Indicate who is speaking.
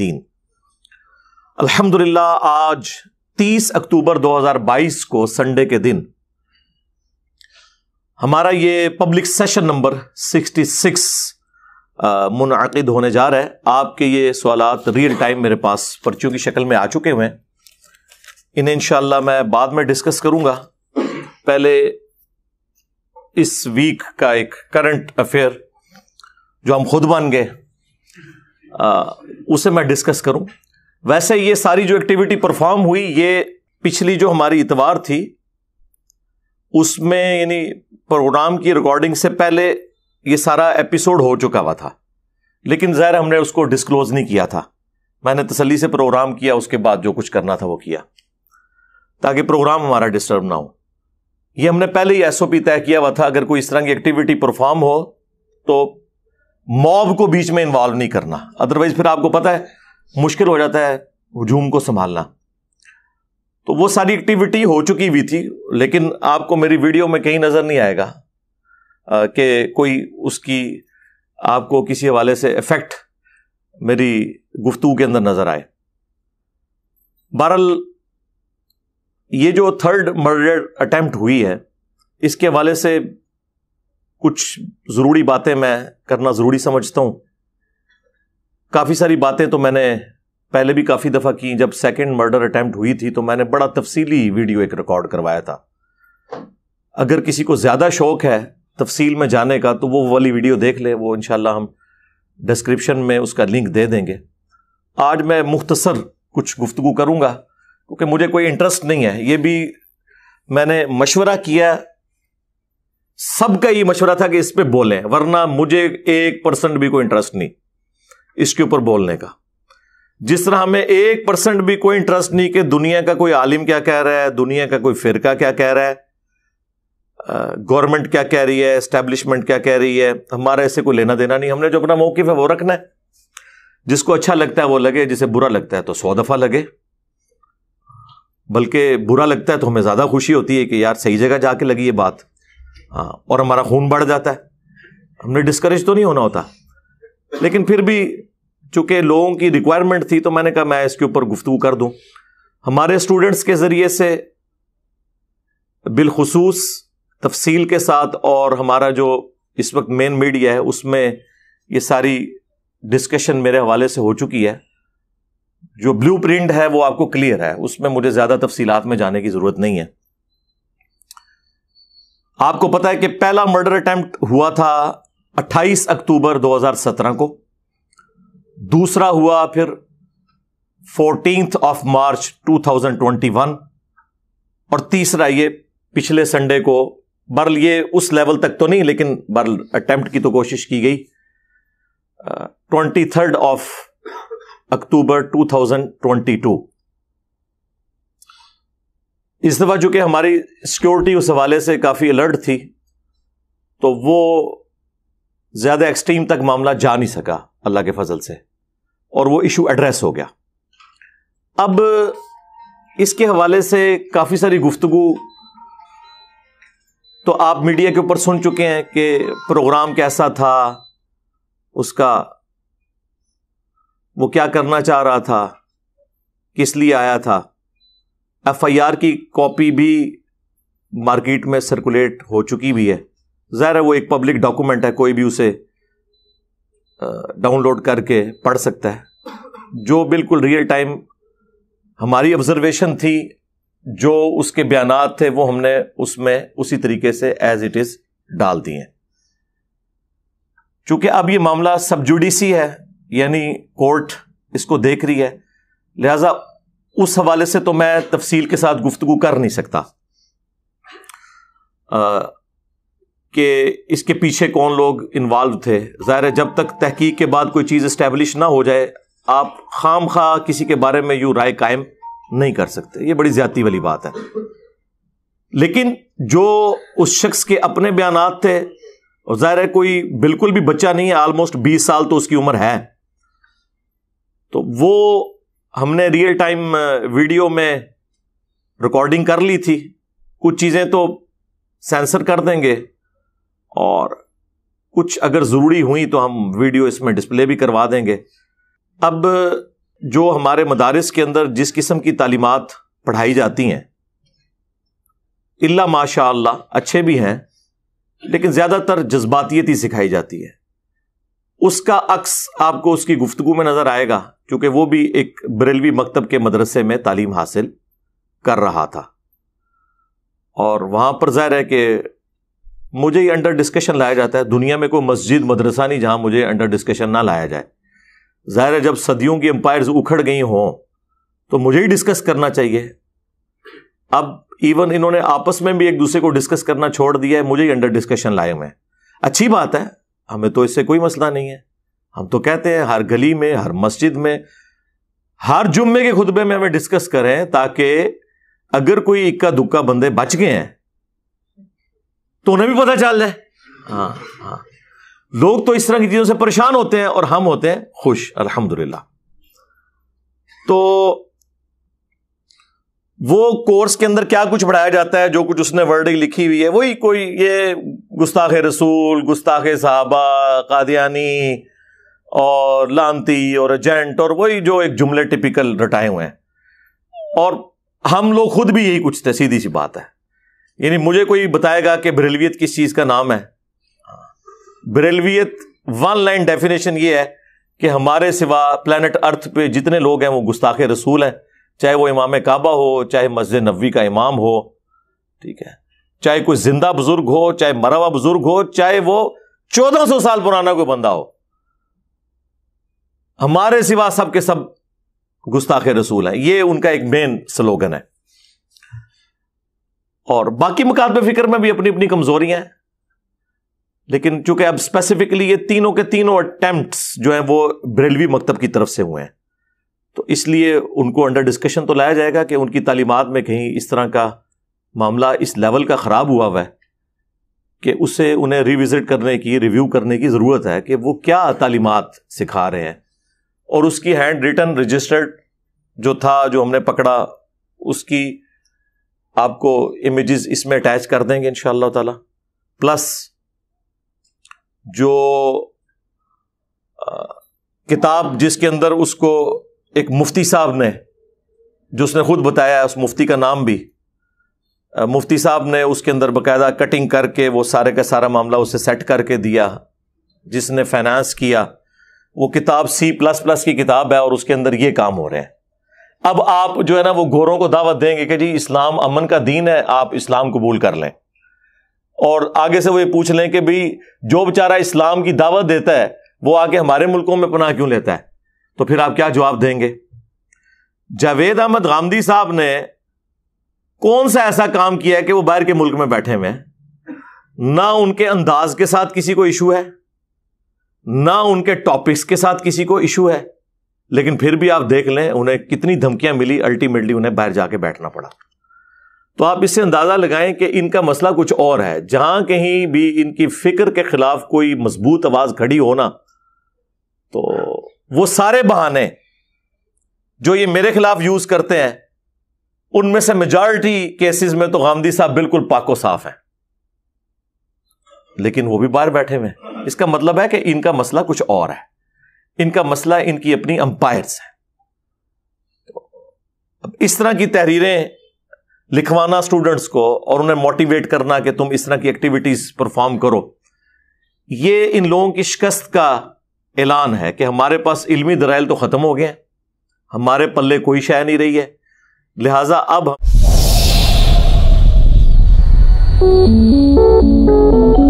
Speaker 1: दिन अल्हम्दुलिल्लाह आज 30 अक्टूबर 2022 को संडे के दिन हमारा ये पब्लिक सेशन नंबर 66 मुनद होने जा रहा है आपके ये सवाल रियल टाइम मेरे पास पर्चियों की शक्ल में आ चुके हुए हैं इन्हें इंशाल्लाह मैं बाद में डिस्कस करूंगा पहले इस वीक का एक करंट अफेयर जो हम खुद बन गए उसे मैं डिस्कस करूं वैसे ये सारी जो एक्टिविटी परफॉर्म हुई ये पिछली जो हमारी इतवार थी उसमें यानी प्रोग्राम की रिकॉर्डिंग से पहले ये सारा एपिसोड हो चुका हुआ था लेकिन ज़ाहिर हमने उसको डिस्क्लोज नहीं किया था मैंने तसली से प्रोग्राम किया उसके बाद जो कुछ करना था वो किया ताकि प्रोग्राम हमारा डिस्टर्ब ना हो ये हमने पहले ही एसओपी तय किया हुआ था अगर कोई इस तरह की एक्टिविटी परफॉर्म हो तो मॉब को बीच में इन्वॉल्व नहीं करना अदरवाइज फिर आपको पता है मुश्किल हो जाता है हजूम को संभालना तो वो सारी एक्टिविटी हो चुकी हुई थी लेकिन आपको मेरी वीडियो में कहीं नज़र नहीं आएगा कि कोई उसकी आपको किसी हवाले से इफेक्ट मेरी गुफ्तु के अंदर नज़र आए बहरल ये जो थर्ड मर्डर अटैम्प्ट हुई है इसके हवाले से कुछ ज़रूरी बातें मैं करना ज़रूरी समझता हूँ काफ़ी सारी बातें तो मैंने पहले भी काफ़ी दफ़ा की जब सेकेंड मर्डर अटैम्प्ट हुई थी तो मैंने बड़ा तफसीली वीडियो एक रिकॉर्ड करवाया था अगर किसी को ज़्यादा शौक है तफसील में जाने का तो वो वाली वीडियो देख ले वो इन हम डिस्क्रिप्शन में उसका लिंक दे देंगे आज मैं मुख्तसर कुछ गुफ्तु करूँगा क्योंकि मुझे कोई इंटरेस्ट नहीं है ये भी मैंने मशवरा किया सबका ये मशवरा था कि इस पर बोलें वरना मुझे एक परसेंट भी कोई इंटरेस्ट नहीं इसके ऊपर बोलने का जिस तरह हमें एक परसेंट भी कोई इंटरेस्ट नहीं कि दुनिया का कोई आलिम क्या कह रहा है दुनिया का कोई फिरका क्या कह रहा है गवर्नमेंट क्या कह रही है एस्टेब्लिशमेंट क्या कह रही है हमारा ऐसे कोई लेना देना नहीं हमने जो अपना मौकफ है वो रखना है जिसको अच्छा लगता है वो लगे जिसे बुरा लगता है तो सौ दफा लगे बल्कि बुरा लगता है तो हमें ज़्यादा खुशी होती है कि यार सही जगह जाके लगी ये बात हाँ और हमारा खून बढ़ जाता है हमने डिस्करेज तो नहीं होना होता लेकिन फिर भी चूंकि लोगों की रिक्वायरमेंट थी तो मैंने कहा मैं इसके ऊपर गुफ्तु कर दूं हमारे स्टूडेंट्स के ज़रिए से बिलखसूस तफसील के साथ और हमारा जो इस वक्त मेन मीडिया है उसमें ये सारी डिस्कशन मेरे हवाले से हो चुकी है जो ब्लू प्रिंट है वो आपको क्लियर है उसमें मुझे ज्यादा तफसीलात में जाने की जरूरत नहीं है आपको पता है कि पहला मर्डर अटैम्प्ट हुआ था 28 अक्टूबर 2017 को दूसरा हुआ फिर फोर्टीन ऑफ मार्च 2021 और तीसरा ये पिछले संडे को बरल ये उस लेवल तक तो नहीं लेकिन बरल अटैम्प्ट की तो कोशिश की गई ट्वेंटी थर्ड ऑफ अक्टूबर 2022 इस दफा चूंकि हमारी सिक्योरिटी उस हवाले से काफ़ी अलर्ट थी तो वो ज़्यादा एक्सट्रीम तक मामला जा नहीं सका अल्लाह के फजल से और वो इशू एड्रेस हो गया अब इसके हवाले से काफ़ी सारी गुफ्तगु तो आप मीडिया के ऊपर सुन चुके हैं कि प्रोग्राम कैसा था उसका वो क्या करना चाह रहा था किस लिए आया था एफ की कॉपी भी मार्केट में सर्कुलेट हो चुकी भी है ज़ाहिर है वो एक पब्लिक डॉक्यूमेंट है कोई भी उसे डाउनलोड करके पढ़ सकता है जो बिल्कुल रियल टाइम हमारी ऑब्जर्वेशन थी जो उसके बयान थे वो हमने उसमें उसी तरीके से एज इट इज़ डाल दिए चूंकि अब ये मामला जुडिसी है यानी कोर्ट इसको देख रही है लिहाजा उस हवाले से तो मैं तफसील के साथ गुफ्तगु कर नहीं सकता कि इसके पीछे कौन लोग इन्वाल्व थे ज़ाहिर है जब तक तहकीक के बाद कोई चीज़ इस्टेब्लिश ना हो जाए आप खाम खा किसी के बारे में यू राय कायम नहीं कर सकते ये बड़ी ज्यादा वाली बात है लेकिन जो उस शख्स के अपने बयान थे और ज़ाहिर है कोई बिल्कुल भी बच्चा नहीं है ऑलमोस्ट बीस साल तो उसकी उम्र है तो वो हमने रियल टाइम वीडियो में रिकॉर्डिंग कर ली थी कुछ चीज़ें तो सेंसर कर देंगे और कुछ अगर ज़रूरी हुई तो हम वीडियो इसमें डिस्प्ले भी करवा देंगे अब जो हमारे मदारस के अंदर जिस किस्म की तालीमत पढ़ाई जाती हैं इल्ला माशा अच्छे भी हैं लेकिन ज़्यादातर जज्बातीत ही सिखाई जाती है उसका अक्स आपको उसकी गुफ्तगु में नजर आएगा क्योंकि वो भी एक बरेलवी मकतब के मदरसे में तालीम हासिल कर रहा था और वहां पर जाहिर है कि मुझे ही अंडर डिस्कशन लाया जाता है दुनिया में कोई मस्जिद मदरसा नहीं जहां मुझे अंडर डिस्कशन ना लाया जाए जाहिर है जब सदियों की एम्पायर उखड़ गई हों तो मुझे ही डिस्कस करना चाहिए अब इवन इन्होंने आपस में भी एक दूसरे को डिस्कस करना छोड़ दिया है मुझे ही अंडर डिस्कशन लाए हुए अच्छी बात है हमें तो इससे कोई मसला नहीं है हम तो कहते हैं हर गली में हर मस्जिद में हर जुम्मे के खुतबे में हमें डिस्कस करें ताकि अगर कोई इक्का दुक्का बंदे बच गए हैं तो उन्हें भी पता चल जाए हाँ हाँ लोग तो इस तरह की चीजों से परेशान होते हैं और हम होते हैं खुश अलहमदुल्ला तो वो कोर्स के अंदर क्या कुछ पढ़ाया जाता है जो कुछ उसने वर्डिंग लिखी हुई है वही कोई ये गुस्ताख रसूल गुस्ताख साहबा कादियानी और लांती और एजेंट और वही जो एक जुमले टिपिकल रटाए हुए हैं और हम लोग खुद भी यही कुछ थे सीधी सी बात है यानी मुझे कोई बताएगा कि बरेलवियत किस चीज़ का नाम है बरेलवियत वन लाइन डेफिनेशन ये है कि हमारे सिवा प्लानट अर्थ पे जितने लोग हैं वो गुस्ताख रसूल हैं चाहे वो इमाम काबा हो चाहे मस्जिद नबी का इमाम हो ठीक है चाहे कोई जिंदा बुजुर्ग हो चाहे मरवा बुजुर्ग हो चाहे वो चौदह सौ साल पुराना कोई बंदा हो हमारे सिवा सब के सब गुस्ताख रसूल है ये उनका एक मेन स्लोगन है और बाकी मुकादमे फिक्र में भी अपनी अपनी कमजोरियां हैं लेकिन चूंकि अब स्पेसिफिकली ये तीनों के तीनों अटैम्प्ट जो हैं वो ब्रेलवी मकतब की तरफ से हुए हैं तो इसलिए उनको अंडर डिस्कशन तो लाया जाएगा कि उनकी तालीमत में कहीं इस तरह का मामला इस लेवल का ख़राब हुआ हुआ है कि उससे उन्हें रिविज़िट करने की रिव्यू करने की ज़रूरत है कि वो क्या तालीमत सिखा रहे हैं और उसकी हैंड रिटर्न रजिस्टर्ड जो था जो हमने पकड़ा उसकी आपको इमेजेस इसमें अटैच कर देंगे इन ताला प्लस जो आ, किताब जिसके अंदर उसको एक मुफ्ती साहब ने जो उसने खुद बताया उस मुफ्ती का नाम भी मुफ्ती साहब ने उसके अंदर बकायदा कटिंग करके वो सारे का सारा मामला उसे सेट करके दिया जिसने फाइनेंस किया वो किताब सी प्लस प्लस की किताब है और उसके अंदर ये काम हो रहे हैं अब आप जो है ना वो घोरों को दावत देंगे कि जी इस्लाम अमन का दीन है आप इस्लाम कबूल कर लें और आगे से वो ये पूछ लें कि भाई जो बेचारा इस्लाम की दावत देता है वो आके हमारे मुल्कों में पनाह क्यों लेता है तो फिर आप क्या जवाब देंगे जावेद अहमद गांधी साहब ने कौन सा ऐसा काम किया है कि वो बाहर के मुल्क में बैठे हुए हैं ना उनके अंदाज के साथ किसी को इशू है ना उनके टॉपिक्स के साथ किसी को इशू है लेकिन फिर भी आप देख लें उन्हें कितनी धमकियां मिली अल्टीमेटली उन्हें बाहर जाके बैठना पड़ा तो आप इससे अंदाजा लगाएं कि इनका मसला कुछ और है जहां कहीं भी इनकी फिक्र के खिलाफ कोई मजबूत आवाज खड़ी हो ना तो वो सारे बहाने जो ये मेरे खिलाफ यूज करते हैं उनमें से मेजॉरिटी केसेस में तो गांधी साहब बिल्कुल पाको साफ हैं लेकिन वो भी बाहर बैठे हुए हैं इसका मतलब है कि इनका मसला कुछ और है इनका मसला इनकी अपनी अंपायर्स है अब इस तरह की तहरीरें लिखवाना स्टूडेंट्स को और उन्हें मोटिवेट करना कि तुम इस तरह की एक्टिविटीज परफॉर्म करो ये इन लोगों की शिकस्त का ऐलान है कि हमारे पास इलमी दराइल तो ख़त्म हो गए हैं हमारे पल्ले कोई शय नहीं रही है लिहाजा अब हम